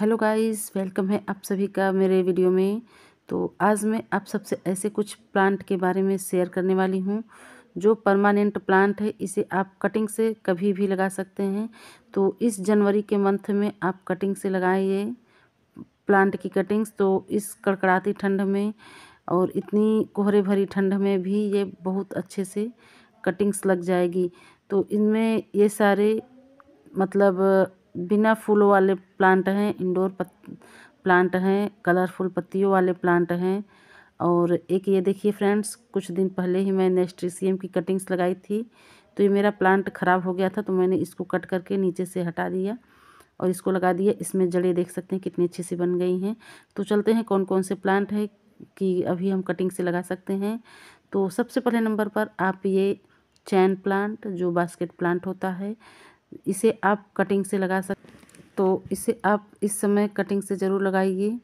hello guys welcome है आप सभी का मेरे वीडियो में तो आज मैं आप सबसे ऐसे कुछ प्लांट के बारे में शेयर करने वाली हूँ जो परमानेंट प्लांट है इसे आप कटिंग से कभी भी लगा सकते हैं तो इस जनवरी के मंथ में आप कटिंग से लगाइए प्लांट की कटिंग्स तो इस कड़कड़ाती ठंड में और इतनी कोहरे भरी ठंड में भी ये बहुत अच्छे से कटिंग्स लग जाएगी तो इनमें ये सारे मतलब बिना फूलों वाले प्लांट हैं इंडोर प्लांट हैं कलरफुल पत्तियों वाले प्लांट हैं और एक ये देखिए फ्रेंड्स कुछ दिन पहले ही मैंने एस्ट्रीसीएम की कटिंग्स लगाई थी तो ये मेरा प्लांट ख़राब हो गया था तो मैंने इसको कट करके नीचे से हटा दिया और इसको लगा दिया इसमें जड़ें देख सकते हैं कितनी अच्छी सी बन गई हैं तो चलते हैं कौन कौन से प्लांट है कि अभी हम कटिंग से लगा सकते हैं तो सबसे पहले नंबर पर आप ये चैन प्लांट जो बास्केट प्लांट होता है इसे आप कटिंग से लगा सक तो इसे आप इस समय कटिंग से ज़रूर लगाइए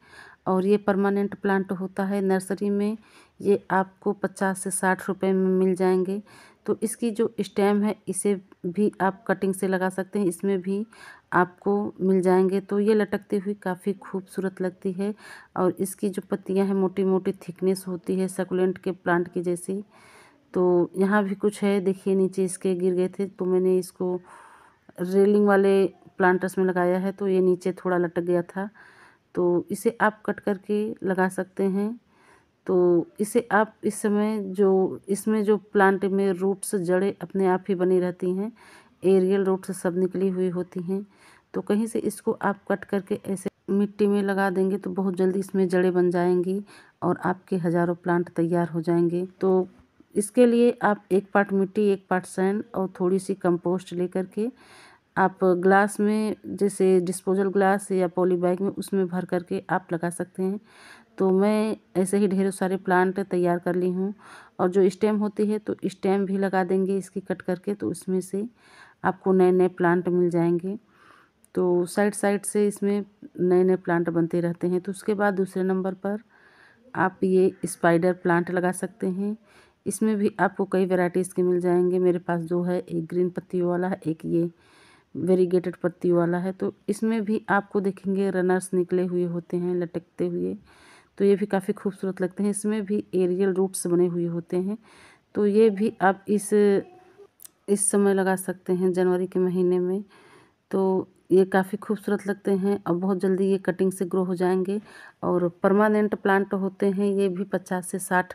और ये परमानेंट प्लांट होता है नर्सरी में ये आपको पचास से साठ रुपए में मिल जाएंगे तो इसकी जो स्टेम है इसे भी आप कटिंग से लगा सकते हैं इसमें भी आपको मिल जाएंगे तो ये लटकती हुई काफ़ी खूबसूरत लगती है और इसकी जो पत्तियां हैं मोटी मोटी थिकनेस होती है सकुलेंट के प्लांट की जैसी तो यहाँ भी कुछ है देखिए नीचे इसके गिर गए थे तो मैंने इसको रेलिंग वाले प्लांटर्स में लगाया है तो ये नीचे थोड़ा लटक गया था तो इसे आप कट करके लगा सकते हैं तो इसे आप इस समय जो इसमें जो प्लांट में रूट्स जड़ें अपने आप ही बनी रहती हैं एरियल रूट्स सब निकली हुई होती हैं तो कहीं से इसको आप कट करके ऐसे मिट्टी में लगा देंगे तो बहुत जल्दी इसमें जड़े बन जाएंगी और आपके हज़ारों प्लांट तैयार हो जाएंगे तो इसके लिए आप एक पार्ट मिट्टी एक पार्ट सैंड और थोड़ी सी कंपोस्ट लेकर के आप ग्लास में जैसे डिस्पोजल ग्लास या पॉली बैग में उसमें भर करके आप लगा सकते हैं तो मैं ऐसे ही ढेरों सारे प्लांट तैयार कर ली हूँ और जो स्टेम होती है तो स्टेम भी लगा देंगे इसकी कट करके तो उसमें से आपको नए नए प्लांट मिल जाएंगे तो साइड साइड से इसमें नए नए प्लांट बनते रहते हैं तो उसके बाद दूसरे नंबर पर आप ये स्पाइडर प्लांट लगा सकते हैं इसमें भी आपको कई वेराइटीज़ के मिल जाएंगे मेरे पास दो है एक ग्रीन पत्ती वाला है एक ये वेरीगेटेड पत्ती वाला है तो इसमें भी आपको देखेंगे रनर्स निकले हुए होते हैं लटकते हुए तो ये भी काफ़ी खूबसूरत लगते हैं इसमें भी एरियल रूट्स बने हुए होते हैं तो ये भी आप इस इस समय लगा सकते हैं जनवरी के महीने में तो ये काफ़ी खूबसूरत लगते हैं और बहुत जल्दी ये कटिंग से ग्रो हो जाएंगे और परमानेंट प्लांट होते हैं ये भी पचास से साठ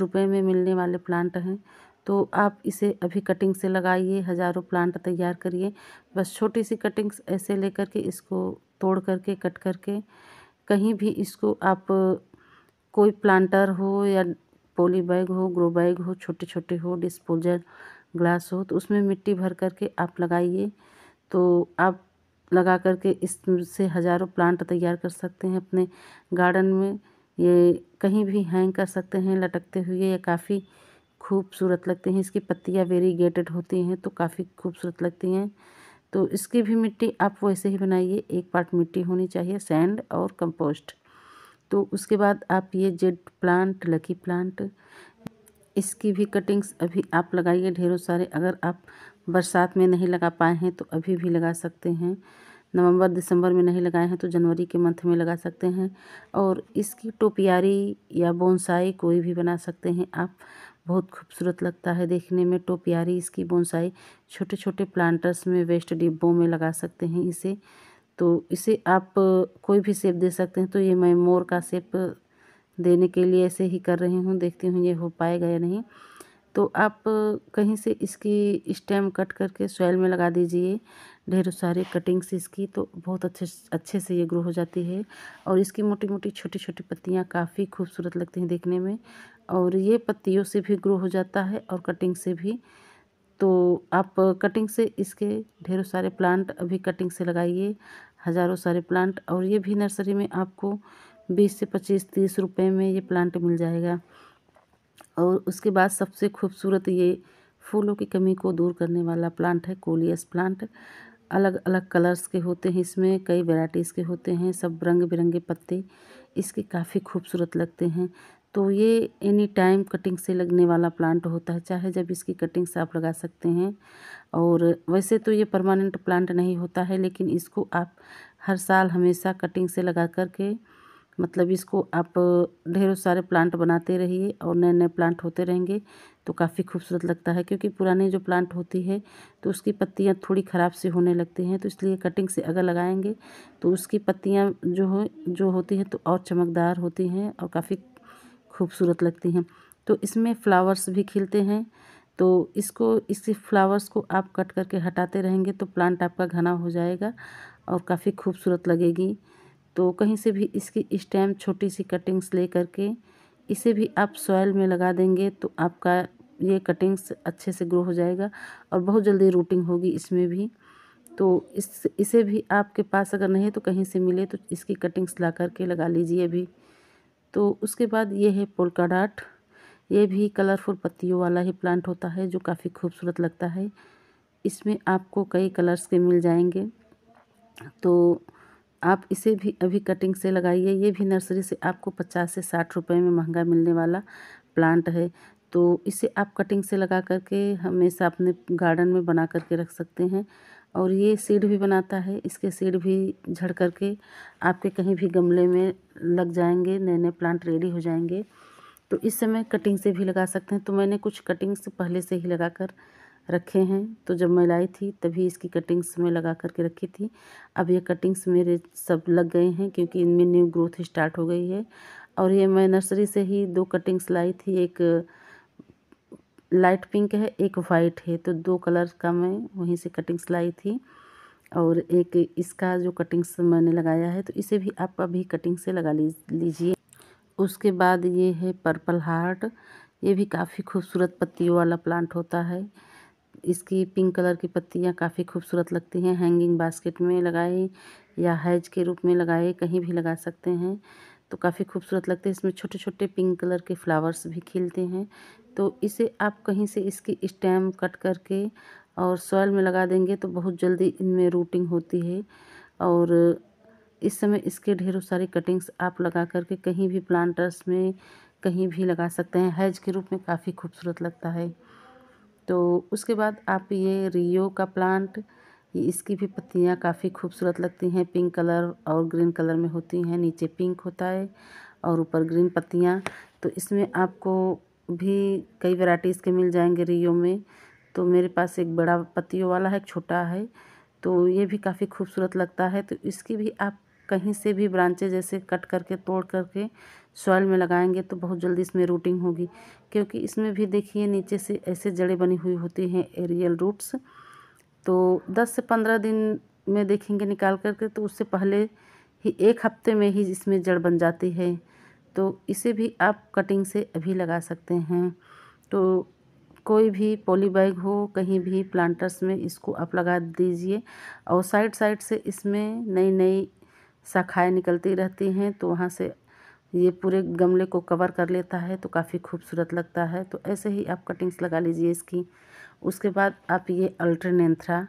रुपए में मिलने वाले प्लांट हैं तो आप इसे अभी कटिंग से लगाइए हज़ारों प्लांट तैयार करिए बस छोटी सी कटिंग्स ऐसे लेकर के इसको तोड़ करके कट करके कहीं भी इसको आप कोई प्लांटर हो या पोली बैग हो ग्रो बैग हो छोटे छोटे हो डिस्पोजल ग्लास हो तो उसमें मिट्टी भर करके आप लगाइए तो आप लगा करके इससे हज़ारों प्लांट तैयार कर सकते हैं अपने गार्डन में ये कहीं भी हैंग कर सकते हैं लटकते हुए या काफ़ी खूबसूरत लगते हैं इसकी पत्तियाँ वेरीगेटेड होती हैं तो काफ़ी खूबसूरत लगती हैं तो इसकी भी मिट्टी आप वैसे ही बनाइए एक पार्ट मिट्टी होनी चाहिए सैंड और कंपोस्ट तो उसके बाद आप ये जेड प्लांट लकी प्लांट इसकी भी कटिंग्स अभी आप लगाइए ढेरों सारे अगर आप बरसात में नहीं लगा पाए हैं तो अभी भी लगा सकते हैं नवंबर दिसंबर में नहीं लगाए हैं तो जनवरी के मंथ में लगा सकते हैं और इसकी टोपियारी या बोनसाई कोई भी बना सकते हैं आप बहुत खूबसूरत लगता है देखने में टोपियारी इसकी बोनसाई छोटे छोटे प्लांटर्स में वेस्ट डिब्बों में लगा सकते हैं इसे तो इसे आप कोई भी सेप दे सकते हैं तो ये मैं मोर का सेप देने के लिए ऐसे ही कर रही हूँ देखती हूँ ये हो पाएगा या नहीं तो आप कहीं से इसकी स्टेम कट करके सॉइल में लगा दीजिए ढेरों सारे कटिंग्स इसकी तो बहुत अच्छे अच्छे से ये ग्रो हो जाती है और इसकी मोटी मोटी छोटी छोटी पत्तियाँ काफ़ी खूबसूरत लगती हैं देखने में और ये पत्तियों से भी ग्रो हो जाता है और कटिंग से भी तो आप कटिंग से इसके ढेरों सारे प्लांट अभी कटिंग से लगाइए हज़ारों सारे प्लांट और ये भी नर्सरी में आपको बीस से पच्चीस तीस रुपए में ये प्लांट मिल जाएगा और उसके बाद सबसे खूबसूरत ये फूलों की कमी को दूर करने वाला प्लांट है कोलियस प्लांट अलग अलग कलर्स के होते हैं इसमें कई वेराइटीज़ के होते हैं सब रंग बिरंगे पत्ते इसके काफ़ी खूबसूरत लगते हैं तो ये एनी टाइम कटिंग से लगने वाला प्लांट होता है चाहे जब इसकी कटिंग से आप लगा सकते हैं और वैसे तो ये परमानेंट प्लांट नहीं होता है लेकिन इसको आप हर साल हमेशा कटिंग से लगा कर के मतलब इसको आप ढेरों सारे प्लांट बनाते रहिए और नए नए प्लांट होते रहेंगे तो काफ़ी खूबसूरत लगता है क्योंकि पुराने जो प्लांट होती है तो उसकी पत्तियाँ थोड़ी ख़राब सी होने लगती हैं तो इसलिए कटिंग से अगर लगाएंगे तो उसकी पत्तियाँ जो हो जो होती हैं तो और चमकदार होती हैं और काफ़ी खूबसूरत लगती हैं तो इसमें फ्लावर्स भी खिलते हैं तो इसको इसके फ्लावर्स को आप कट करके हटाते रहेंगे तो प्लांट आपका घना हो जाएगा और काफ़ी खूबसूरत लगेगी तो कहीं से भी इसकी स्टैम इस छोटी सी कटिंग्स ले करके इसे भी आप सॉयल में लगा देंगे तो आपका ये कटिंग्स अच्छे से ग्रो हो जाएगा और बहुत जल्दी रूटिंग होगी इसमें भी तो इस इसे भी आपके पास अगर नहीं तो कहीं से मिले तो इसकी कटिंग्स ला करके लगा लीजिए अभी तो उसके बाद ये है पोलकाडाट ये भी कलरफुल पत्तियों वाला ही प्लांट होता है जो काफ़ी खूबसूरत लगता है इसमें आपको कई कलर्स के मिल जाएंगे तो आप इसे भी अभी कटिंग से लगाइए ये भी नर्सरी से आपको पचास से साठ रुपए में महंगा मिलने वाला प्लांट है तो इसे आप कटिंग से लगा करके हमेशा अपने गार्डन में बना करके रख सकते हैं और ये सीड भी बनाता है इसके सीड भी झड़ करके आपके कहीं भी गमले में लग जाएंगे नए नए प्लांट रेडी हो जाएंगे तो इस समय कटिंग से भी लगा सकते हैं तो मैंने कुछ कटिंग से पहले से ही लगा कर रखे हैं तो जब मैं लाई थी तभी इसकी कटिंग्स में लगा करके रखी थी अब ये कटिंग्स मेरे सब लग गए हैं क्योंकि इनमें न्यू ग्रोथ स्टार्ट हो गई है और ये मैं नर्सरी से ही दो कटिंग्स लाई थी एक लाइट पिंक है एक वाइट है तो दो कलर का मैं वहीं से कटिंग्स लाई थी और एक इसका जो कटिंग्स मैंने लगाया है तो इसे भी आप अभी कटिंग से लगा लीजिए उसके बाद ये है पर्पल हार्ट ये भी काफ़ी खूबसूरत पत्तियों वाला प्लांट होता है इसकी पिंक कलर की पत्तियां काफी खूबसूरत लगती हैं हैंगिंग बास्केट में लगाए या हैज के रूप में लगाए कहीं भी लगा सकते हैं तो काफ़ी खूबसूरत लगते हैं इसमें छोटे छोटे पिंक कलर के फ्लावर्स भी खिलते हैं तो इसे आप कहीं से इसकी स्टैम कट करके और सॉयल में लगा देंगे तो बहुत जल्दी इनमें रूटिंग होती है और इस समय इसके ढेरों सारी कटिंग्स आप लगा करके कहीं भी प्लांटर्स में कहीं भी लगा सकते हैं हैज के रूप में काफ़ी खूबसूरत लगता है तो उसके बाद आप ये रियो का प्लांट इसकी भी पत्तियाँ काफ़ी खूबसूरत लगती हैं पिंक कलर और ग्रीन कलर में होती हैं नीचे पिंक होता है और ऊपर ग्रीन पत्तियाँ तो इसमें आपको भी कई वैरायटीज़ के मिल जाएंगे रियो में तो मेरे पास एक बड़ा पत्तियों वाला है छोटा है तो ये भी काफ़ी खूबसूरत लगता है तो इसकी भी आप कहीं से भी ब्रांचेज जैसे कट करके तोड़ करके सॉइल में लगाएंगे तो बहुत जल्दी इसमें रूटिंग होगी क्योंकि इसमें भी देखिए नीचे से ऐसे जड़ें बनी हुई होती हैं एरियल रूट्स तो दस से पंद्रह दिन में देखेंगे निकाल करके तो उससे पहले ही एक हफ्ते में ही इसमें जड़ बन जाती है तो इसे भी आप कटिंग से अभी लगा सकते हैं तो कोई भी पॉली बैग हो कहीं भी प्लांटर्स में इसको आप लगा दीजिए और साइड साइड से इसमें नई नई शाखाएँ निकलती रहती हैं तो वहाँ से ये पूरे गमले को कवर कर लेता है तो काफ़ी खूबसूरत लगता है तो ऐसे ही आप कटिंग्स लगा लीजिए इसकी उसके बाद आप ये अल्टरनेंथ्रा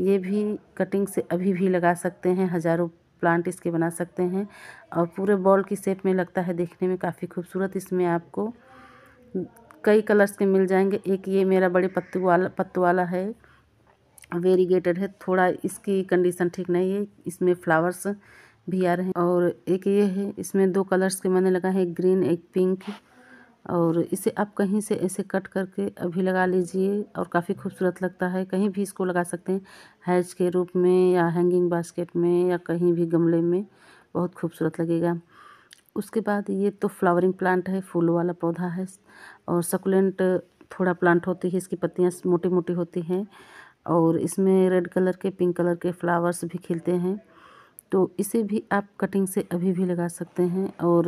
ये भी कटिंग से अभी भी लगा सकते हैं हज़ारों प्लांट इसके बना सकते हैं और पूरे बॉल की शेप में लगता है देखने में काफ़ी खूबसूरत इसमें आपको कई कलर्स के मिल जाएंगे एक ये मेरा बड़े पत्तू वाला पत्त वाला है वेरीगेटेड है थोड़ा इसकी कंडीशन ठीक नहीं है इसमें फ्लावर्स भी आ रहे हैं और एक ये है इसमें दो कलर्स के मैंने लगा है एक ग्रीन एक पिंक और इसे आप कहीं से ऐसे कट करके अभी लगा लीजिए और काफ़ी खूबसूरत लगता है कहीं भी इसको लगा सकते हैं हैज के रूप में या हैंगिंग बास्केट में या कहीं भी गमले में बहुत खूबसूरत लगेगा उसके बाद ये तो फ्लावरिंग प्लांट है फूल वाला पौधा है और सकुलेंट थोड़ा प्लांट होती है इसकी पत्तियाँ मोटी मोटी होती हैं और इसमें रेड कलर के पिंक कलर के फ्लावर्स भी खिलते हैं तो इसे भी आप कटिंग से अभी भी लगा सकते हैं और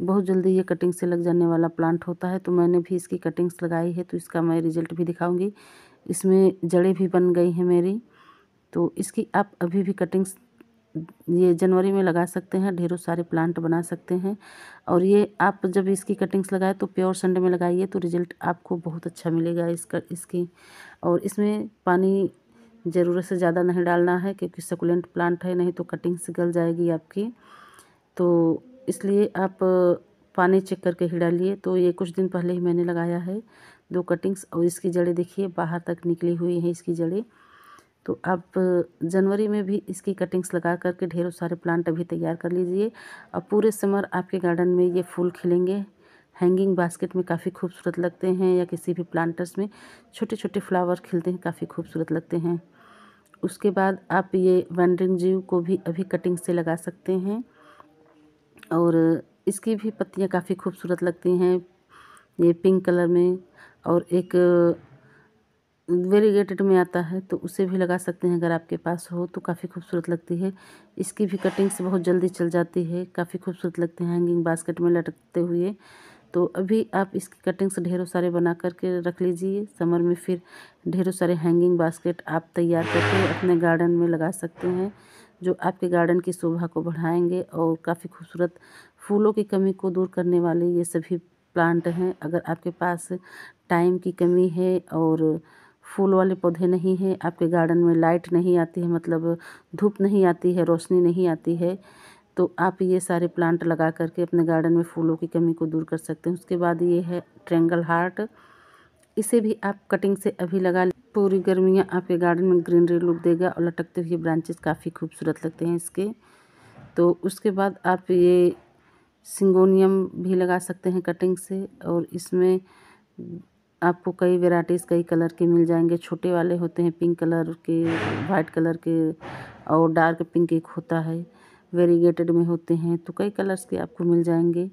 बहुत जल्दी ये कटिंग से लग जाने वाला प्लांट होता है तो मैंने भी इसकी कटिंग्स लगाई है तो इसका मैं रिज़ल्ट भी दिखाऊंगी इसमें जड़ें भी बन गई हैं मेरी तो इसकी आप अभी भी कटिंग्स ये जनवरी में लगा सकते हैं ढेरों सारे प्लांट बना सकते हैं और ये आप जब इसकी कटिंग्स लगाए तो प्योर संडे में लगाइए तो रिज़ल्ट आपको बहुत अच्छा मिलेगा इसका इसकी और इसमें पानी ज़रूरत से ज़्यादा नहीं डालना है क्योंकि सकुलेंट प्लांट है नहीं तो कटिंग्स गल जाएगी आपकी तो इसलिए आप पानी चेक करके ही डालिए तो ये कुछ दिन पहले ही मैंने लगाया है दो कटिंग्स और इसकी जड़ें देखिए बाहर तक निकली हुई हैं इसकी जड़ें तो आप जनवरी में भी इसकी कटिंग्स लगा करके ढेरों सारे प्लांट अभी तैयार कर लीजिए और पूरे समर आपके गार्डन में ये फूल खिलेंगे हैंगिंग बास्केट में काफ़ी खूबसूरत लगते हैं या किसी भी प्लांटर्स में छोटे छोटे फ्लावर खिलते हैं काफ़ी खूबसूरत लगते हैं उसके बाद आप ये वनरिंग जीव को भी अभी कटिंग से लगा सकते हैं और इसकी भी पत्तियाँ काफ़ी खूबसूरत लगती हैं ये पिंक कलर में और एक वेरीगेटेड में आता है तो उसे भी लगा सकते हैं अगर आपके पास हो तो काफ़ी खूबसूरत लगती है इसकी भी कटिंग्स बहुत जल्दी चल जाती है काफ़ी खूबसूरत लगते हैं हैंगिंग बास्केट में लटकते हुए तो अभी आप इसकी कटिंग्स ढेरों सारे बना करके रख लीजिए समर में फिर ढेरों सारे हैंगिंग बास्केट आप तैयार करके अपने गार्डन में लगा सकते हैं जो आपके गार्डन की शोभा को बढ़ाएंगे और काफ़ी खूबसूरत फूलों की कमी को दूर करने वाले ये सभी प्लांट हैं अगर आपके पास टाइम की कमी है और फूल वाले पौधे नहीं हैं आपके गार्डन में लाइट नहीं आती है मतलब धूप नहीं आती है रोशनी नहीं आती है तो आप ये सारे प्लांट लगा करके अपने गार्डन में फूलों की कमी को दूर कर सकते हैं उसके बाद ये है ट्रेंगल हार्ट इसे भी आप कटिंग से अभी लगा लें पूरी गर्मियाँ आपके गार्डन में ग्रीनरी लुक देगा और लटकते हुए ब्रांचेस काफ़ी खूबसूरत लगते हैं इसके तो उसके बाद आप ये सिंगोनियम भी लगा सकते हैं कटिंग से और इसमें आपको कई वेराइटीज़ कई कलर के मिल जाएंगे छोटे वाले होते हैं पिंक कलर के वाइट कलर के और डार्क पिंक एक होता है वेरीगेटेड में होते हैं तो कई कलर्स के आपको मिल जाएंगे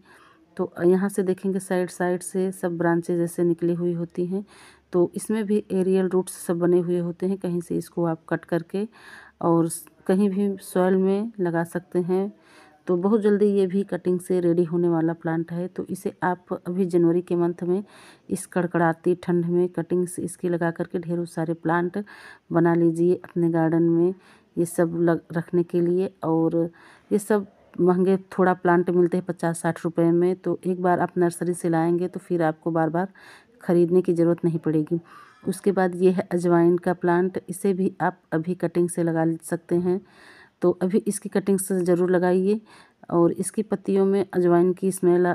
तो यहाँ से देखेंगे साइड साइड से सब ब्रांचेज ऐसे निकली हुई होती हैं तो इसमें भी एरियल रूट्स सब बने हुए होते हैं कहीं से इसको आप कट करके और कहीं भी सॉइल में लगा सकते हैं तो बहुत जल्दी ये भी कटिंग से रेडी होने वाला प्लांट है तो इसे आप अभी जनवरी के मंथ में इस कड़कड़ाती ठंड में कटिंग्स इसकी लगा करके ढेरों सारे प्लांट बना लीजिए अपने गार्डन में ये सब लग रखने के लिए और ये सब महंगे थोड़ा प्लांट मिलते हैं पचास साठ रुपये में तो एक बार आप नर्सरी से लाएंगे तो फिर आपको बार बार ख़रीदने की ज़रूरत नहीं पड़ेगी उसके बाद ये है अजवाइन का प्लांट इसे भी आप अभी कटिंग से लगा सकते हैं तो अभी इसकी कटिंग से ज़रूर लगाइए और इसकी पत्तियों में अजवाइन की स्मेल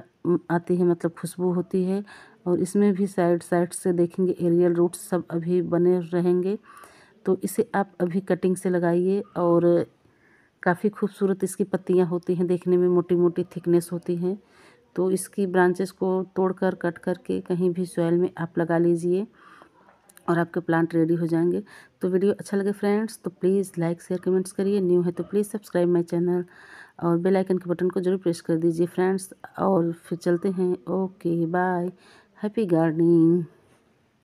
आती है मतलब खुशबू होती है और इसमें भी साइड साइड से देखेंगे एरियल रूट्स सब अभी बने रहेंगे तो इसे आप अभी कटिंग से लगाइए और काफ़ी खूबसूरत इसकी पत्तियाँ होती हैं देखने में मोटी मोटी थिकनेस होती हैं तो इसकी ब्रांचेस को तोड़कर कट करके कहीं भी सॉयल में आप लगा लीजिए और आपके प्लांट रेडी हो जाएंगे तो वीडियो अच्छा लगे फ्रेंड्स तो प्लीज़ लाइक शेयर कमेंट्स करिए न्यू है तो प्लीज़ सब्सक्राइब माई चैनल और बेल आइकन के बटन को जरूर प्रेस कर दीजिए फ्रेंड्स और फिर चलते हैं ओके बाय हैप्पी गार्डनिंग